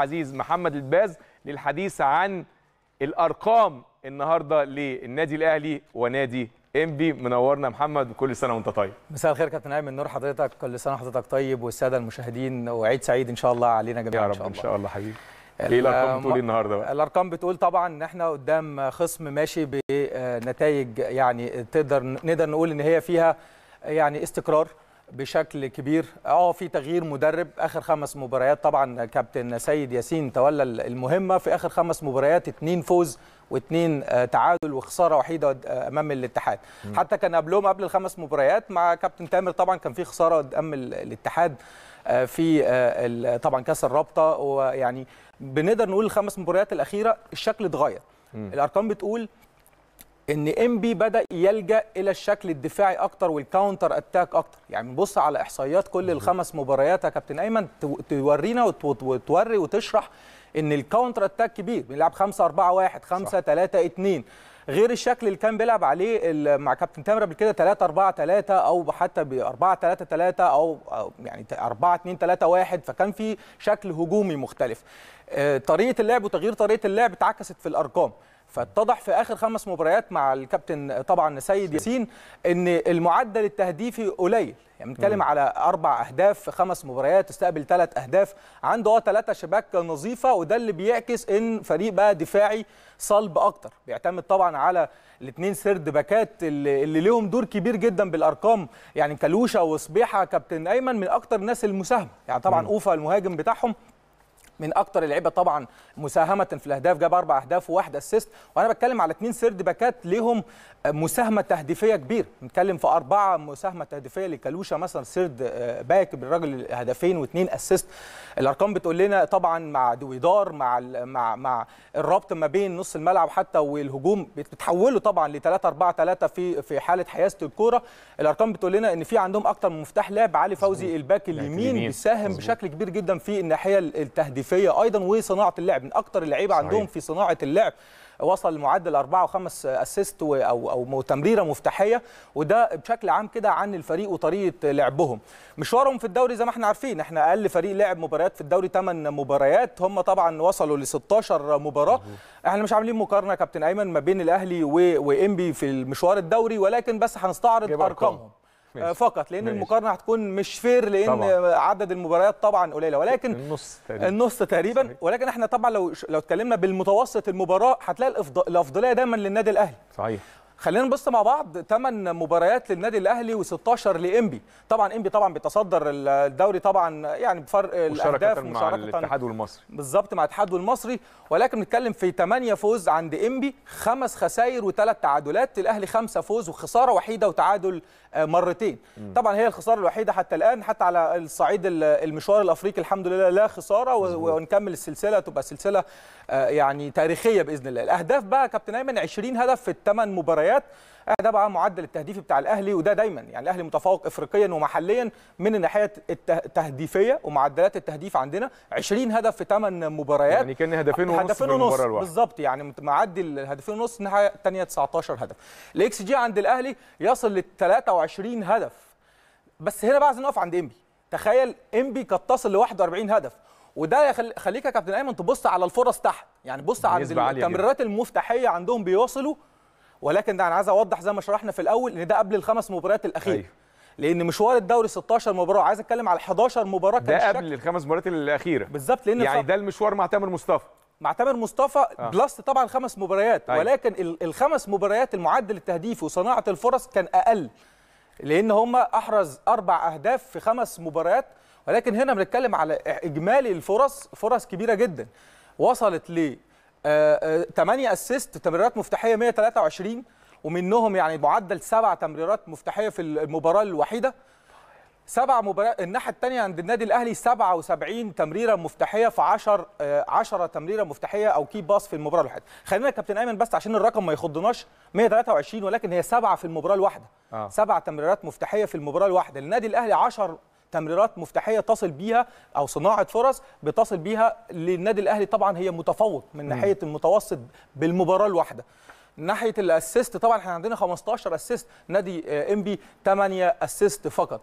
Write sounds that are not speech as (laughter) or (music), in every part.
عزيز محمد الباز للحديث عن الارقام النهارده للنادي الاهلي ونادي انبي منورنا محمد وكل سنه وانت طيب مساء الخير كابتن ايمن نور حضرتك كل سنه حضرتك طيب والساده المشاهدين وعيد سعيد ان شاء الله علينا جميعا ان شاء الله يا رب ان شاء الله حبيبي ايه الارقام بتقول إيه النهارده بقى؟ الارقام بتقول طبعا ان احنا قدام خصم ماشي بنتائج يعني تقدر نقدر نقول ان هي فيها يعني استقرار بشكل كبير اه في تغيير مدرب اخر خمس مباريات طبعا كابتن سيد ياسين تولى المهمه في اخر خمس مباريات اثنين فوز واثنين آه، تعادل وخساره وحيده آه، امام الاتحاد م. حتى كان قبلهم قبل الخمس مباريات مع كابتن تامر طبعا كان في خساره قدام الاتحاد آه، في طبعا كاس الرابطه ويعني بنقدر نقول الخمس مباريات الاخيره الشكل اتغير الارقام بتقول ان امبي بدا يلجا الى الشكل الدفاعي اكتر والكاونتر اتاك اكتر يعني بص على احصائيات كل الخمس مباريات يا كابتن ايمن تورينا وتوري وتشرح ان الكاونتر اتاك كبير بيلعب 5 4 1 5 3 2 غير الشكل اللي كان بيلعب عليه مع كابتن تامر قبل كده 3 4 3 او حتى ب 4 3 3 او يعني 4 2 3 1 فكان في شكل هجومي مختلف آه، طريقه اللعب وتغيير طريقه اللعب اتعكست في الارقام فاتضح في اخر خمس مباريات مع الكابتن طبعا سيد ياسين ان المعدل التهديفي قليل يعني بنتكلم على اربع اهداف في خمس مباريات استقبل ثلاث اهداف عنده اه ثلاثه شباك نظيفه وده اللي بيعكس ان فريق بقى دفاعي صلب اكتر بيعتمد طبعا على الاثنين سرد باكات اللي, اللي ليهم دور كبير جدا بالارقام يعني كلوشه وصبيحه كابتن ايمن من اكتر الناس المساهمه يعني طبعا اوفا المهاجم بتاعهم من اكتر اللعيبه طبعا مساهمه في الاهداف جاب اربع اهداف وواحد اسيست وانا بتكلم على اثنين سيرد باكات ليهم آه، مساهمه تهديفيه كبيره نتكلم في اربعه مساهمه تهديفيه لكالوشا مثلا سيرد آه، باك بالراجل هدفين واثنين اسيست الارقام بتقول لنا طبعا مع دويدار مع مع مع الربط ما بين نص الملعب حتى والهجوم بتحوله طبعا ل 3 4 3 في في حاله حيازه الكوره الارقام بتقول لنا ان في عندهم اكتر من مفتاح لعب علي فوزي الباك اليمين بيساهم بشكل كبير جدا في الناحيه التهديفيه التكتيكيه ايضا وصناعه اللعب من اكثر اللعيبه عندهم في صناعه اللعب وصل لمعدل أربعة وخمس أسيست أو أو تمريرة مفتاحية وده بشكل عام كده عن الفريق وطريقة لعبهم مشوارهم في الدوري زي ما احنا عارفين احنا أقل فريق لعب مباريات في الدوري 8 مباريات هم طبعا وصلوا ل 16 مباراة احنا مش عاملين مقارنة كابتن أيمن ما بين الأهلي وإنبي في المشوار الدوري ولكن بس هنستعرض أرقامهم آه، ماشي. فقط لان ماشي. المقارنه هتكون مش فير لان طبعا. عدد المباريات طبعا قليله ولكن النص تقريبا النص تقريبا صحيح. ولكن احنا طبعا لو لو اتكلمنا بالمتوسط المباراه هتلاقي الافضليه دايما للنادي الاهلي صحيح خلينا نبص مع بعض 8 مباريات للنادي الاهلي و16 لانبي طبعا انبي طبعا بيتصدر الدوري طبعا يعني بفرق الاهداف مشاركه مع الاتحاد والمصري بالظبط مع الاتحاد والمصري ولكن بنتكلم في 8 فوز عند انبي خمس خسائر وثلاث تعادلات الاهلي خمسه فوز وخساره وحيده وتعادل آه، مرتين م. طبعا هي الخساره الوحيده حتى الان حتى على الصعيد المشوار الافريقي الحمد لله لا خساره مزبوط. ونكمل السلسله تبقى سلسله آه، يعني تاريخيه باذن الله الاهداف بقى كابتن ايمن 20 هدف في الثمان مباريات المباريات آه، ده بقى معدل التهديف بتاع الاهلي وده دايما يعني الاهلي متفوق افريقيا ومحليا من الناحيه التهديفيه ومعدلات التهديف عندنا 20 هدف في 8 مباريات يعني كان هدفين ونص هدفين ونص بالظبط يعني معدي الهدفين ونص الناحيه الثانيه 19 هدف الاكس جي عند الاهلي يصل ل 23 هدف بس هنا بقى عايزين نقف عند انبي تخيل انبي قد تصل ل 41 هدف وده خليك يا كابتن ايمن تبص على الفرص تحت يعني بص على التمريرات المفتاحيه عندهم بيوصلوا ولكن ده انا عايز اوضح زي ما شرحنا في الاول ان ده قبل الخمس مباريات الاخيره أيوه. لان مشوار الدوري 16 مباراه عايز اتكلم على 11 مباراه كان ده قبل الخمس مباريات الاخيره بالظبط لان يعني ده المشوار مع تامر مصطفى مع تامر مصطفى آه. بلس طبعا خمس مباريات أيوه. ولكن الخمس مباريات المعدل التهديفي وصناعه الفرص كان اقل لان هم احرز اربع اهداف في خمس مباريات ولكن هنا بنتكلم على اجمالي الفرص فرص كبيره جدا وصلت ل 8 آه، اسيست آه، تمريرات مفتاحيه 123 ومنهم يعني معدل سبع تمريرات مفتاحيه في المباراه الوحيده سبع مباريات الناحيه الثانيه عند النادي الاهلي 77 تمريره مفتاحيه في 10 10 آه، تمريره مفتاحيه او كي باص في المباراه الواحده خلينا يا كابتن ايمن بس عشان الرقم ما يخضناش 123 ولكن هي سبعه في المباراه الواحده آه. سبع تمريرات مفتاحيه في المباراه الواحده النادي الاهلي 10 تمريرات مفتاحيه تصل بيها او صناعه فرص بتصل بيها للنادي الاهلي طبعا هي متفوق من ناحيه المتوسط بالمباراه الواحده ناحيه الاسيست طبعا احنا عندنا 15 اسيست نادي آه، انبي 8 اسيست فقط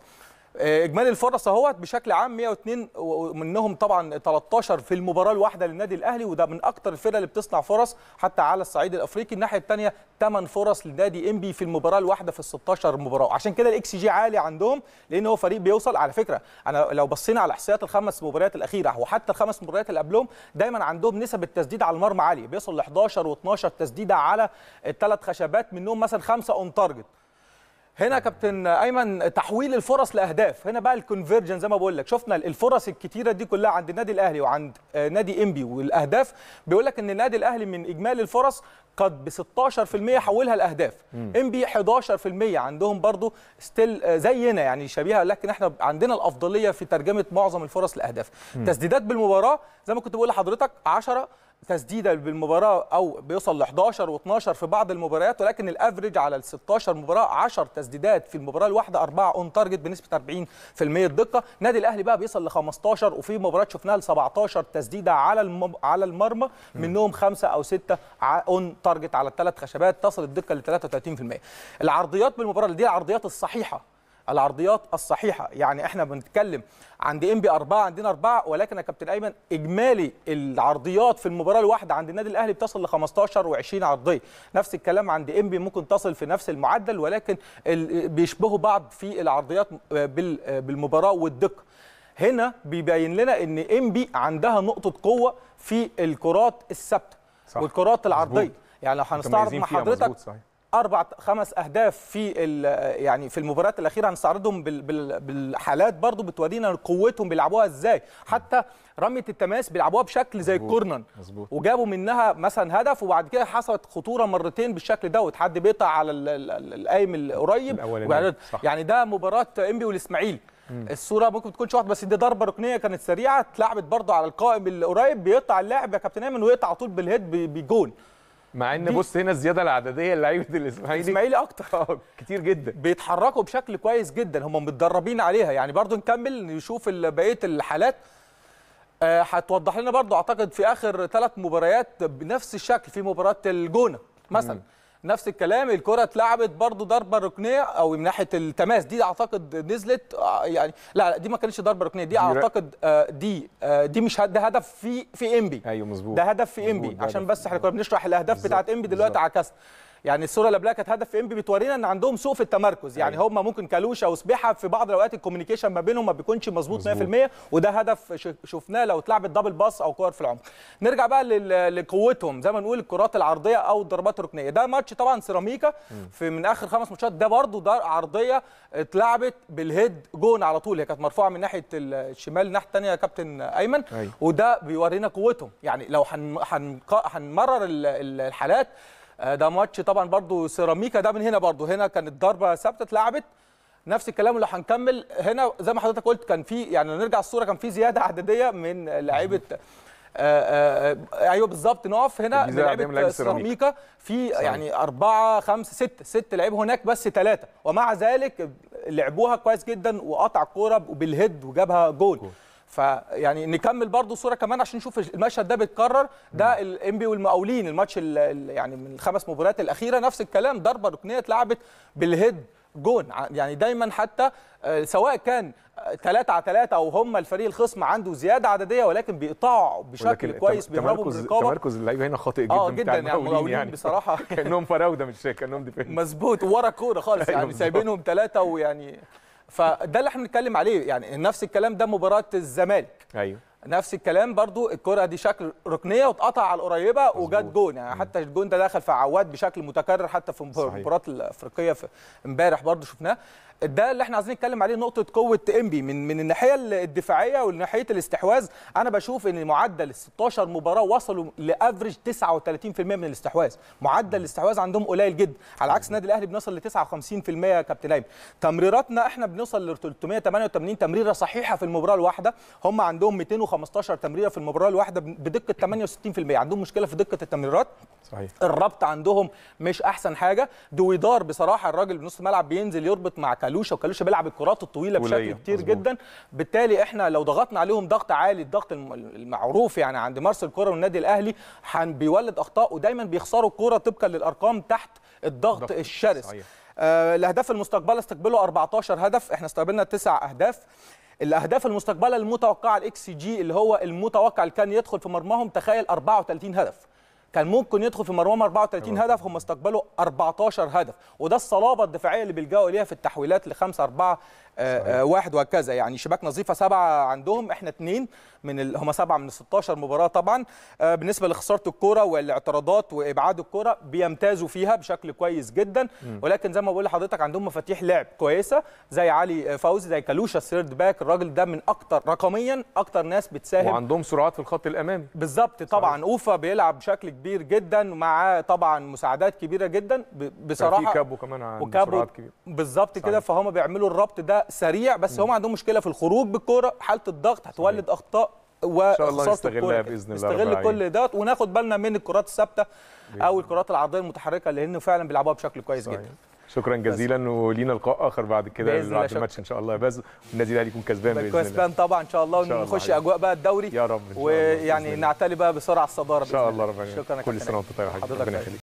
آه، اجمالي الفرص اهوت بشكل عام 102 ومنهم طبعا 13 في المباراه الواحده للنادي الاهلي وده من اكتر الفرق اللي بتصنع فرص حتى على الصعيد الافريقي الناحيه الثانيه 8 فرص لنادي انبي في المباراه الواحده في ال 16 مباراه عشان كده الاكس جي عالي عندهم لان هو فريق بيوصل على فكره انا لو بصينا على احصائيات الخمس مباريات الاخيره وحتى الخمس مباريات اللي قبلهم دايما عندهم نسب التسديد على المرمى عاليه بيوصل ل 11 و12 تسديده على الثلاث خشبات منهم مثلا خمسه اون تارجت هنا كابتن ايمن تحويل الفرص لاهداف هنا بقى الكونفرجن زي ما بقول لك شفنا الفرص الكتيره دي كلها عند النادي الاهلي وعند آه، نادي انبي والاهداف بيقول لك ان النادي الاهلي من اجمالي الفرص قد ب 16% حولها لاهداف انبي 11% عندهم برضو ستيل آه، زينا يعني شبيهه لكن احنا عندنا الافضليه في ترجمه معظم الفرص لاهداف تسديدات بالمباراه زي ما كنت بقول لحضرتك 10 تسديده بالمباراه او بيوصل ل 11 و12 في بعض المباريات ولكن الافريج على ال 16 مباراه 10 تسديدات في المباراه الواحده اربعه اون تارجت بنسبه 40% دقه، النادي الاهلي بقى بيوصل ل 15 وفي مباريات شفناها ل 17 تسديده على المب... على المرمى منهم خمسه او سته اون تارجت على الثلاث خشبات تصل الدقه ل 33%. العرضيات بالمباراه دي العرضيات الصحيحه العرضيات الصحيحه يعني احنا بنتكلم عند ام بي 4 عندنا 4 ولكن يا كابتن ايمن اجمالي العرضيات في المباراه الواحده عند النادي الاهلي بتصل ل 15 و20 عرضيه نفس الكلام عند ام بي ممكن تصل في نفس المعدل ولكن بيشبهوا بعض في العرضيات بالمباراه والدقه هنا بيبين لنا ان ام بي عندها نقطه قوه في الكرات الثابته والكرات العرضيه مزبوط. يعني لو هنستعرض مع حضرتك اربع خمس اهداف في يعني في المباريات الاخيره هنستعرضهم بالحالات برضو بتورينا قوتهم بيلعبوها ازاي حتى رميه التماس بيلعبوها بشكل زي الكورنر وجابوا منها مثلا هدف وبعد كده حصلت خطوره مرتين بالشكل دوت حد بيقطع على القايم القريب يعني ده مباراه انبي والاسماعيلي الصوره ممكن تكونش واحده بس دي ضربه ركنيه كانت سريعه اتلعبت برضو على القائم القريب بيقطع اللاعب يا كابتن ايمن ويقطع على طول بالهيد بجون مع ان بص هنا الزياده العدديه لعيبه الاسماعيلي الاسماعيلي اكتر آه، كتير جدا بيتحركوا بشكل كويس جدا هم متدربين عليها يعني برضو نكمل نشوف بقيه الحالات آه، هتوضح آه لنا برضو اعتقد في اخر ثلاث مباريات بنفس الشكل في مباراه الجونه مثلا نفس الكلام الكره اتلعبت برضو ضربه ركنيه او من ناحيه التماس دي اعتقد نزلت آه، يعني لا, لا دي ما كانتش ضربه ركنيه دي اعتقد آه، دي آه، دي مش ده هدف في في امبي ايوه مظبوط ده هدف في امبي عشان بس احنا كنا بنشرح الاهداف بتاعت امبي دلوقتي عكست يعني الصوره اللي قبلها كانت هدف في بتورينا ان عندهم سوء في التمركز يعني أيه. هم ممكن كلوشه وسبيحه في بعض الاوقات الكوميونيكيشن ما بينهم ما بيكونش مظبوط 100% وده هدف شفناه لو اتلعبت دبل باس او كور في العمق نرجع بقى لقوتهم زي ما نقول الكرات العرضيه او الضربات الركنيه ده ماتش طبعا سيراميكا في من اخر خمس ماتشات ده برده ده عرضيه اتلعبت بالهيد جون على طول هي كانت مرفوعه من ناحيه الشمال الناحيه الثانيه يا كابتن ايمن أيوة. وده بيورينا قوتهم يعني لو هنمرر الحالات آه، ده ماتش طبعا برضو سيراميكا ده من هنا برضو هنا كانت ضربه ثابته اتلعبت نفس الكلام اللي هنكمل هنا زي ما حضرتك قلت كان في يعني نرجع الصوره كان في زياده (laughs) عدديه من لعيبه آه، آه، ايوه بالظبط نقف هنا لعيبه سيراميكا في يعني أربعة خمسة ست ست لعيب هناك بس ثلاثة ومع ذلك لعبوها كويس جدا وقطع الكورة بالهيد وجابها جول, جول فيعني نكمل برضه صوره كمان عشان نشوف المشهد ده بيتكرر ده الانبي والمقاولين الماتش يعني من الخمس مباريات الاخيره نفس الكلام ضربه ركنيه اتلعبت بالهيد جون يعني دايما حتى آه، سواء كان 3 آه، على 3 او هم الفريق الخصم عنده زياده عدديه ولكن بيقطعوا بشكل كويس بيهربوا من الرقابه تمركز اللعيبه هنا خاطئ جدا اه جدا يعني, يعني بصراحه (laughs) كانهم فراوده مش كانهم ديفينس مظبوط ورا كوره خالص أيوة، يعني سايبينهم ثلاثه ويعني فده اللي احنا بنتكلم عليه يعني نفس الكلام ده مباراه الزمالك ايوه نفس الكلام برضو الكره دي شكل ركنيه واتقطع على القريبه وجت جون يعني حتى الجون ده دخل في عواد بشكل متكرر حتى في المباريات الافريقيه امبارح برضو شفناه ده اللي احنا عايزين نتكلم عليه نقطه قوه انبي من من الناحيه الدفاعيه وناحيه الاستحواذ انا بشوف ان معدل ال 16 مباراه وصلوا لافرج 39% من الاستحواذ معدل الاستحواذ عندهم قليل جدا على عكس النادي الاهلي بنوصل ل 59% يا كابتن ايمن تمريراتنا احنا بنوصل ل 388 تمريره صحيحه في المباراه الواحده هم عندهم 200 15 تمريره في المباراه الواحده بدقه 68% عندهم مشكله في دقه التمريرات صحيح الربط عندهم مش احسن حاجه دويدار بصراحه الراجل بنص الملعب بينزل يربط مع كالوشا وكالوشا بيلعب الكرات الطويله بشكل كتير مزبوط. جدا بالتالي احنا لو ضغطنا عليهم ضغط عالي الضغط المعروف يعني عند مارس الكره والنادي الاهلي بيولد اخطاء ودايما بيخسروا الكوره طبقا للارقام تحت الضغط الشرس صحيح. آه، الاهداف المستقبله استقبلوا 14 هدف احنا استقبلنا 9 اهداف الاهداف المستقبله المتوقعه الاكس جي اللي هو المتوقع اللي كان يدخل في مرماهم تخيل 34 هدف كان ممكن يدخل في مرماهم 34 أيوة. هدف هم استقبلوا 14 هدف وده الصلابه الدفاعيه اللي بيلجأوا اليها في التحويلات ل 5 4 آه، آه، واحد وهكذا يعني شباك نظيفه سبعه عندهم احنا اثنين من ال... هم سبعه من 16 مباراه طبعا آه، بالنسبه لخساره الكوره والاعتراضات وابعاد الكوره بيمتازوا فيها بشكل كويس جدا ولكن زي ما بقول لحضرتك عندهم مفاتيح لعب كويسه زي علي فوزي زي كالوشا السيرد باك الراجل ده من اكتر رقميا اكتر ناس بتساهم وعندهم سرعات في الخط الامامي بالظبط طبعا صحيح. اوفا بيلعب بشكل كبير جدا مع طبعا مساعدات كبيره جدا بصراحه كمان كابو كمان كبيره بالظبط كده فهم بيعملوا الربط ده سريع بس هم عندهم مشكله في الخروج بالكوره حاله الضغط هتولد اخطاء و ان شاء الله نستغلها باذن الله نستغل كل دوت وناخد بالنا من الكرات الثابته او الكرات العرضيه المتحركه لان فعلا بيلعبوها بشكل كويس صحيح. جدا شكرا جزيلا ولينا لقاء اخر بعد كده بعد الماتش ان شاء الله يا باز النادي الاهلي يكون كسبان باذن الله كسبان طبعا ان شاء الله ونخش اجواء بقى الدوري يا رب ويعني نعتلي بقى بسرعه الصداره ان شاء الله ربنا شكرا كل سنه وانت طيب حضرتك ربنا يخليك